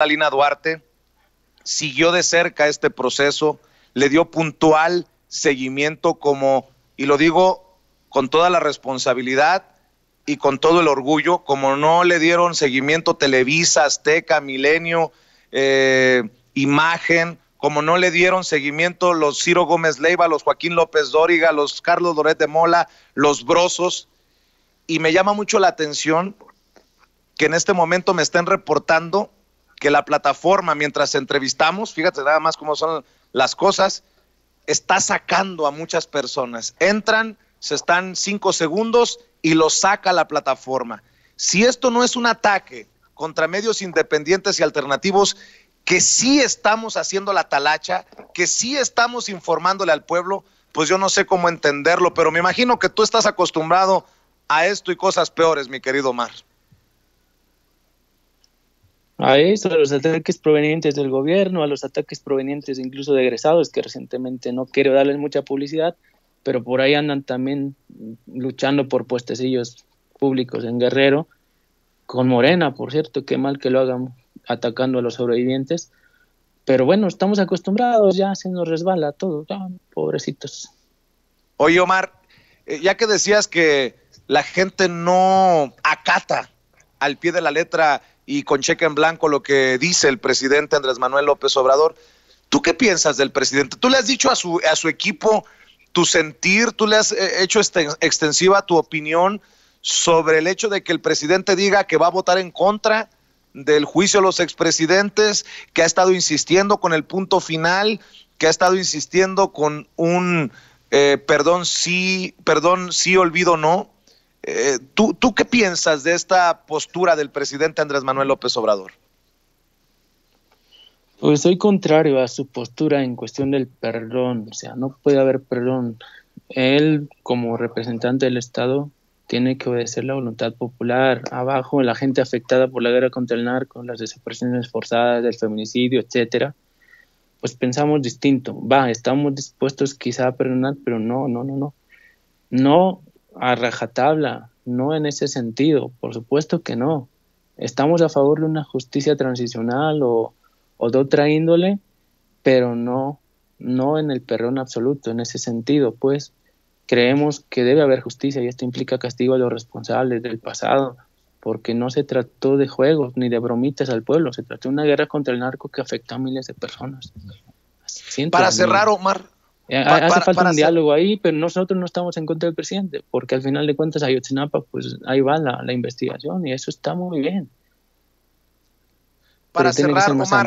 Salina Duarte siguió de cerca este proceso, le dio puntual seguimiento como, y lo digo con toda la responsabilidad y con todo el orgullo, como no le dieron seguimiento Televisa, Azteca, Milenio, eh, Imagen, como no le dieron seguimiento los Ciro Gómez Leiva, los Joaquín López Dóriga, los Carlos Loret de Mola, los Brosos. Y me llama mucho la atención que en este momento me estén reportando que la plataforma, mientras entrevistamos, fíjate nada más cómo son las cosas, está sacando a muchas personas. Entran, se están cinco segundos y lo saca la plataforma. Si esto no es un ataque contra medios independientes y alternativos, que sí estamos haciendo la talacha, que sí estamos informándole al pueblo, pues yo no sé cómo entenderlo, pero me imagino que tú estás acostumbrado a esto y cosas peores, mi querido Omar. A eso, a los ataques provenientes del gobierno, a los ataques provenientes incluso de egresados, que recientemente no quiero darles mucha publicidad, pero por ahí andan también luchando por puestecillos públicos en Guerrero, con Morena, por cierto, qué mal que lo hagan atacando a los sobrevivientes. Pero bueno, estamos acostumbrados, ya se nos resbala todo, ya, pobrecitos. Oye, Omar, eh, ya que decías que la gente no acata al pie de la letra y con cheque en blanco lo que dice el presidente Andrés Manuel López Obrador. ¿Tú qué piensas del presidente? ¿Tú le has dicho a su, equipo tu sentir? ¿Tú le has eh, hecho extensiva tu opinión sobre el hecho de que el presidente diga que va a votar en contra del juicio a los expresidentes, que ha estado insistiendo con el punto final, que ha estado insistiendo con un eh, perdón sí, perdón sí, olvido no? Eh, ¿tú, ¿Tú qué piensas de esta postura del presidente Andrés Manuel López Obrador? Pues soy contrario a su postura en cuestión del perdón, o sea, no puede haber perdón. Él, como representante del Estado, tiene que obedecer la voluntad popular. Abajo, la gente afectada por la guerra contra el narco, las desapariciones forzadas, el feminicidio, etcétera. Pues pensamos distinto. Va, estamos dispuestos quizá a perdonar, pero no, no, no, no. No a rajatabla, no en ese sentido, por supuesto que no. Estamos a favor de una justicia transicional o, de otra índole, pero no, no en el perrón absoluto, en ese sentido, pues creemos que debe haber justicia y esto implica castigo a los responsables del pasado, porque no se trató de juegos ni de bromitas al pueblo, se trató de una guerra contra el narco que afectó a miles de personas. Para cerrar, Omar, eh, hace falta un diálogo ahí, pero nosotros no estamos en contra del presidente, porque al final de cuentas hay Ayotzinapa, pues ahí va la, investigación y eso está muy bien. Para cerrar,